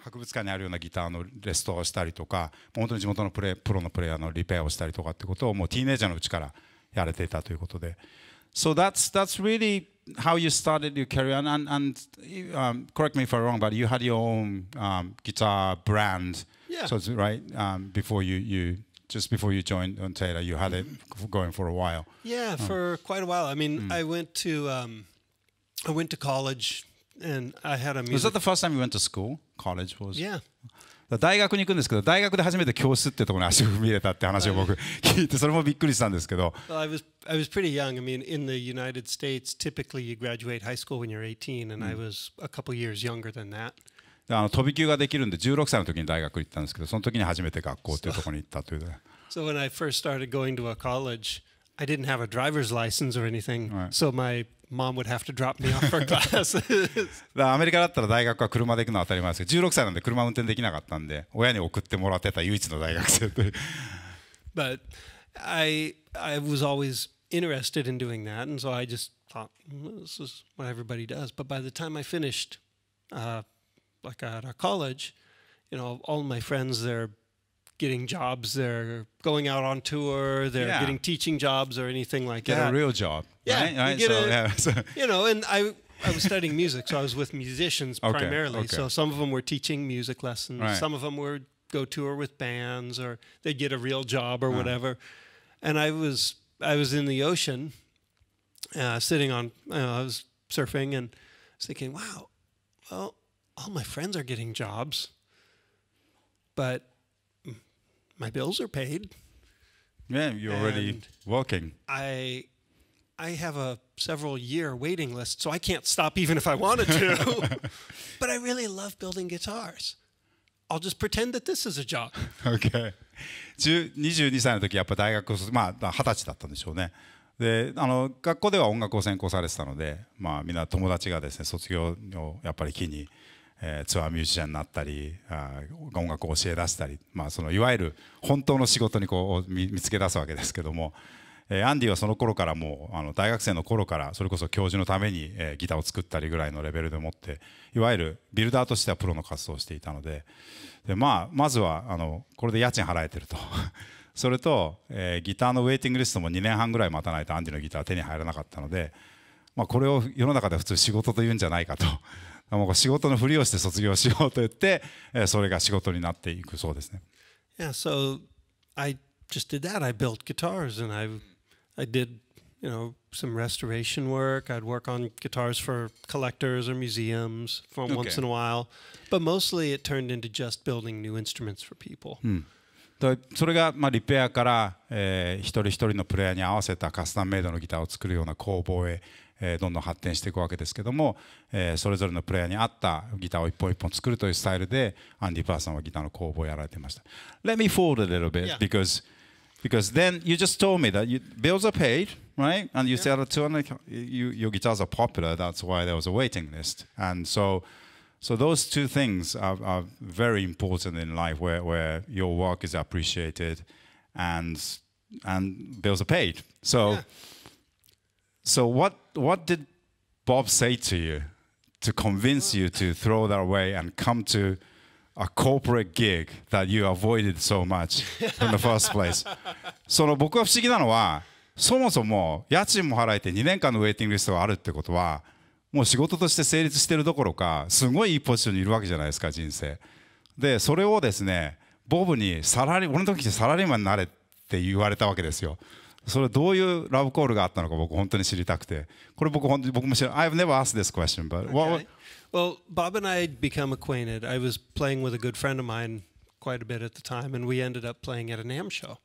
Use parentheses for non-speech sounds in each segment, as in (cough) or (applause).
博物館にあるようなギターのレストアをしたりとか本当に地元のプレプロのプレイヤーのリペアをしたりとかってことをもうティーネージャーのうちからやれていたということで。So that's, that's really how you started your career. And, and, and um, correct me if I'm wrong, but you had your own um, guitar brand. Yeah. So, right, um, before you, you just before you joined on Taylor, you had it going for a while. Yeah, oh. for quite a while. I mean, mm. I went to um, I went to college And I had a music... Was that the first time you went to school? College was? Yeah. 大学に行くんですけど、大学で初めて教室ってところに足を踏み入れたって話を僕聞いて、それもびっくりしたんですけど。Well, I when I first started going to a college, I didn't have a driver's license or anything. So my mom would have to drop me off for classes アメリカだったら大学は車で行くのは当たり前ですけど16歳なんで車運転できなかったんで親に送ってもらってた唯一の大学生という but I I was always interested in doing that and so I just thought this is what everybody does but by the time I finished uh, like at our college you know all my friends their getting jobs. They're going out on tour. They're yeah. getting teaching jobs or anything like get that. Get a real job. Yeah, right? You, so, a, yeah (laughs) so. you know, and I I was studying music, so I was with musicians okay, primarily. Okay. So some of them were teaching music lessons. Right. Some of them were go tour with bands, or they'd get a real job or whatever. And I was I was in the ocean, uh, sitting on. You know, I was surfing and was thinking, wow, well, all my friends are getting jobs, but my bills are paid. Yeah, you're already working. I I have a several year waiting list, so I can't stop even if I wanted to. (laughs) but I really love building guitars. I'll just pretend that this is a job. (laughs) Okay. 22歳の時やっぱ大学まあ20歳だったんでしょうね。であの学校では音楽を専攻されてたので、まあ、みんな友達がですね卒業をやっぱり機にえー、ツアーミュージシャンになったりあ音楽を教え出したり、まあ、そのいわゆる本当の仕事にこう見つけ出すわけですけども、えー、アンディはその頃からもうあの大学生の頃からそれこそ教授のために、えー、ギターを作ったりぐらいのレベルでもっていわゆるビルダーとしてはプロの活動をしていたのでで、まあ、まずはあのこれで家賃払えてると (laughs) それと、えー、ギターのウェイティングリストも2年半ぐらい待たないとアンディのギターは手に入らなかったので、まあ、これを世の中では普通仕事というんじゃないかともう仕事のふりをして卒業しようと言って、えー、それが仕事になっていくそうですね。Yeah, so I just did that. I built guitars and I, I did, you know, some restoration work. I'd work on guitars for collectors or museums for okay. once in a while. But mostly it turned into just building new instruments for people. それがまあリペアから、えー、一人一人のプレイヤーに合わせたカスタムメイドのギターを作るような工房へえどんどん発展していくわけですけども、えそれぞれのプレイヤーに合ったギターを一本一本作るというスタイルでアンディ・パーソンはギターの工房をやられていました。Let me fold a little bit because because then you just told me that you, bills are paid, right? And you said that 200, you, your guitars are popular. That's why there was a waiting list. And so, so those two things are, are very important in life, where, where your work is appreciated, and and bills are paid. So, so what what did Bob say to you to convince you to throw that away and come to a corporate gig that you avoided so much in the first place? (laughs) その僕は不思議なのは、そもそも家賃も払えて2年間のウェイティングリストがあるってことは、もう仕事として成立してるどころか、すごいいいポジションにいるわけじゃないですか、人生。で、それをですね、ボブにサラリ俺の時っサラリーマンになれって言われたわけですよ。それどういうラブコールがあったのか僕本当に知りたくてこれ僕本当に僕も知らない I've never asked this question but、okay. w h a well Bob and I b e c o m e acquainted I was playing with a good friend of mine quite a bit at the time and we ended up playing at a NAM show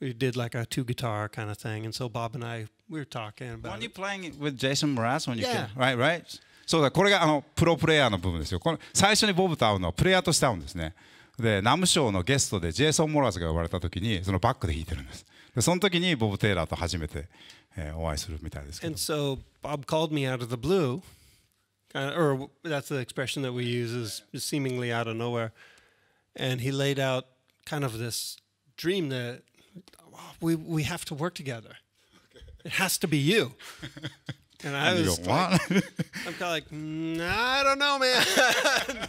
we did like a two guitar kind of thing and so Bob and I we were talking about weren't you playing with Jason Mraz when you yeah. came right right そうだこれがあのプロプレイヤーの部分ですよこの最初にボブと会うのはプレイヤーとして会うんですねでナムショーのゲストでジェイソン・モラスが呼ばれた時にそのバックで弾いてるんですでその時にボブ・テイラーと初めて、えー、お会いするみたいですけど。And so Bob called me out of the blue, or that's the expression that we use is seemingly out of nowhere. And he laid out kind of this dream that we, we have to work together. It has to be you. And I was like, I'm kind of like, mm, I don't know, man.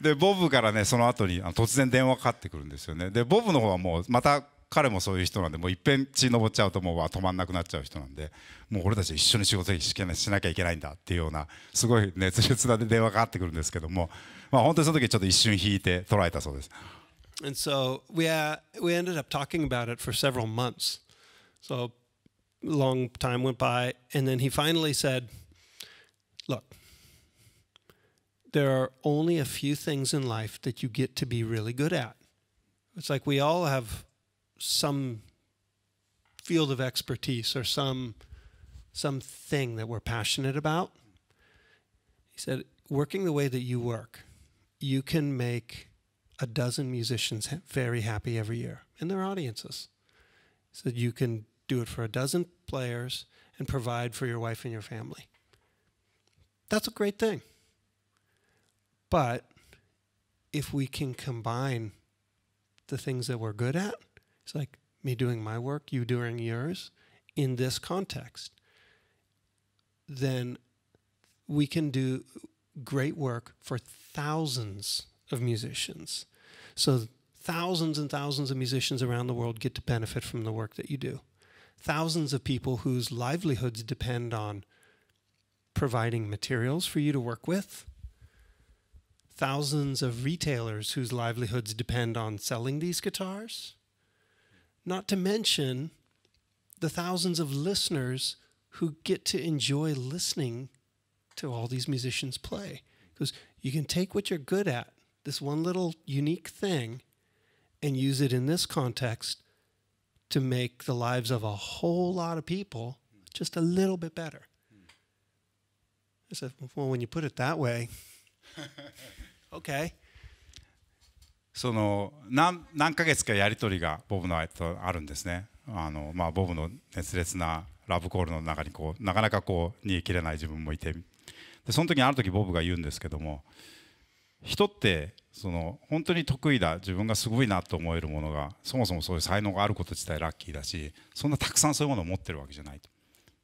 でボブからねその後にあの突然電話かかってくるんですよね。でボブの方はもうまた彼もそういう人なんでもういっぺん血登っちゃうともう止まんなくなっちゃう人なんでもう俺たち一緒に仕事しなきゃいけないんだっていうようなすごい熱烈な電話がかかってくるんですけども、まあ、本当にその時ちょっと一瞬引いて捉えたそうです。And so we, uh, we ended up talking about it for several months. So long time went by, and then he finally said, Look, there are only a few things in life that you get to be really good at. It's like we all have some field of expertise or some something that we're passionate about. He said, working the way that you work, you can make a dozen musicians ha very happy every year in their audiences. He said, you can do it for a dozen players and provide for your wife and your family. That's a great thing. But if we can combine the things that we're good at it's like me doing my work, you doing yours in this context. Then we can do great work for thousands of musicians. So thousands and thousands of musicians around the world get to benefit from the work that you do. Thousands of people whose livelihoods depend on providing materials for you to work with. Thousands of retailers whose livelihoods depend on selling these guitars not to mention the thousands of listeners who get to enjoy listening to all these musicians play. Because you can take what you're good at, this one little unique thing, and use it in this context to make the lives of a whole lot of people just a little bit better. I said, well, when you put it that way, (laughs) okay. その何何ヶ月かやり取りがボブの間とあるんですねあの、まあ、ボブの熱烈なラブコールの中にこうなかなかこう煮え切れない自分もいてでその時にある時ボブが言うんですけども人ってその本当に得意だ自分がすごいなと思えるものがそもそもそういう才能があること自体ラッキーだしそんなたくさんそういうものを持ってるわけじゃないと。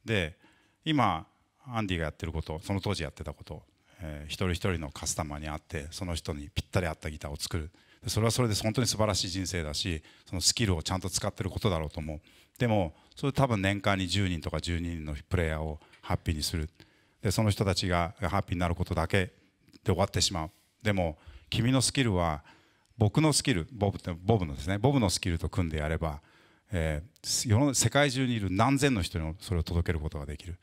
で今アンディがやってることその当時やってたこと、えー、一人一人のカスタマーに会ってその人にぴったり合ったギターを作るそれはそれで本当に素晴らしい人生だしそのスキルをちゃんと使ってることだろうと思うでもそれ多分年間に10人とか12人のプレイヤーをハッピーにするでその人たちがハッピーになることだけで終わってしまうでも君のスキルは僕のスキルボブボブのですねボブのスキルと組んでやれば、えー、世の世界中にいる何千の人にそれを届けることができる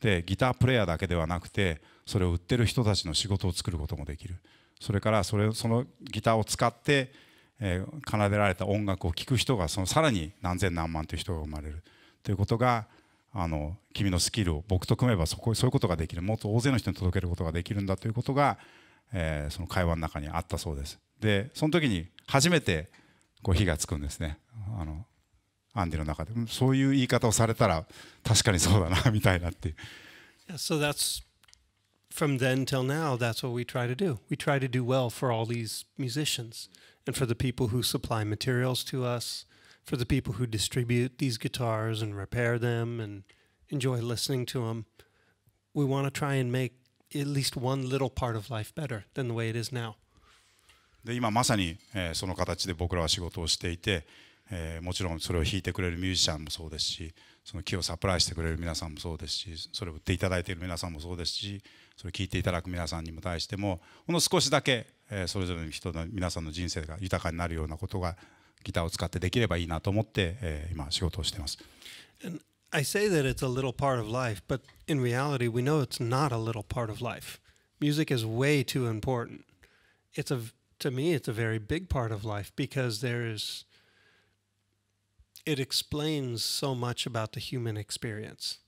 でギタープレーヤーだけではなくてそれを売ってる人たちの仕事を作ることもできるそれからそれそのギターを使って、えー、奏でられた音楽を聴く人がそのさらに何千何万という人が生まれるということがあの君のスキルを僕と組めばそこそういうことができるもっと大勢の人に届けることができるんだということが、えー、その会話の中にあったそうです。でその時に初めてこう火がつくんですねあのアンディの中でそういう言い方をされたら確かにそうだなみたいなっていう。So that's from then till now, that's what we try to do. We try to do well for all these musicians and for the people who supply materials to us, for the people who distribute these guitars and repair them and enjoy listening to them. We want to try and make at least one little part of life better than the way it is now. で今まさに、えー、その形で僕らは仕事をしていて、えー、もちろんそれを弾いてくれるミュージシャンもそうですしその木をサプライしてくれる皆さんもそうですしそれを売っていただいている皆さんもそうですしそれ聞いていただく皆さんにも対してもほんの少しだけ、それぞれの人の皆さんの人生が豊かになるようなことがギターを使ってできればいいなと思って、今仕事をしています。I say that it's a little part of life, but in reality, we know it's not a little part of life. Music is way too important. It's a to me, it's a very big part of life because there is it explains so much about the human experience.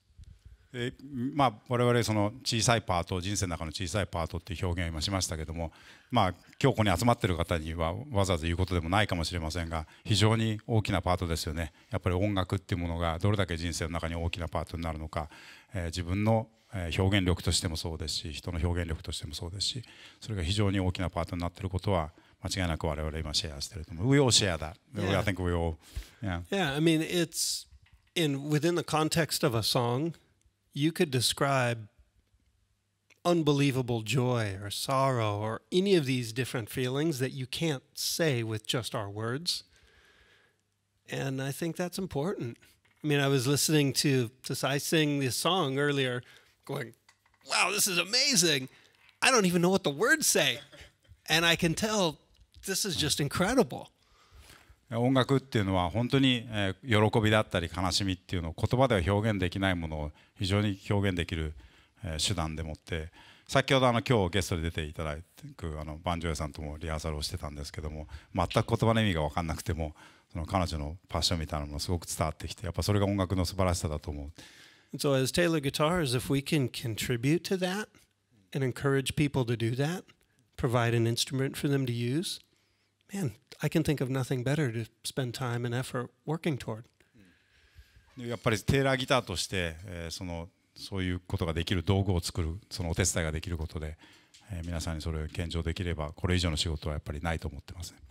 えまあ、我々その小さいパート人生の中の小さいパートっていう表現を今しましたけども、まあ、今日ここに集まってる方にはわざわざ言うことでもないかもしれませんが非常に大きなパートですよねやっぱり音楽っていうものがどれだけ人生の中に大きなパートになるのか、えー、自分の表現力としてもそうですし人の表現力としてもそうですしそれが非常に大きなパートになってることは間違いなく我々今シェアしてると思う。We all share that. Yeah. I think we all. Yeah. Yeah, I mean, it's in within the context of a song. you could describe unbelievable joy or sorrow or any of these different feelings that you can't say with just our words. And I think that's important. I mean, I was listening to, to Sai sing this song earlier, going, wow, this is amazing. I don't even know what the words say. And I can tell this is just incredible. 音楽っていうのは本当に喜びだったり悲しみっていうのを言葉では表現できないものを非常に表現できる手段でもって先ほどあの今日ゲストで出ていただくあのバンジョエさんともリハーサルをしてたんですけども全く言葉の意味が分かんなくてもその彼女のパッションみたいなのもすごく伝わってきてやっぱそれが音楽の素晴らしさだと思う。So as Taylor Guitars, if we can contribute to that and encourage people to do that, provide an instrument for them to use, man, I can think of nothing better to spend time and effort working toward. やっぱりテーラーギターとして、えー、そのそういうことができる道具を作るそのお手伝いができることで、えー、皆さんにそれを献上できればこれ以上の仕事はやっぱりないと思ってますね。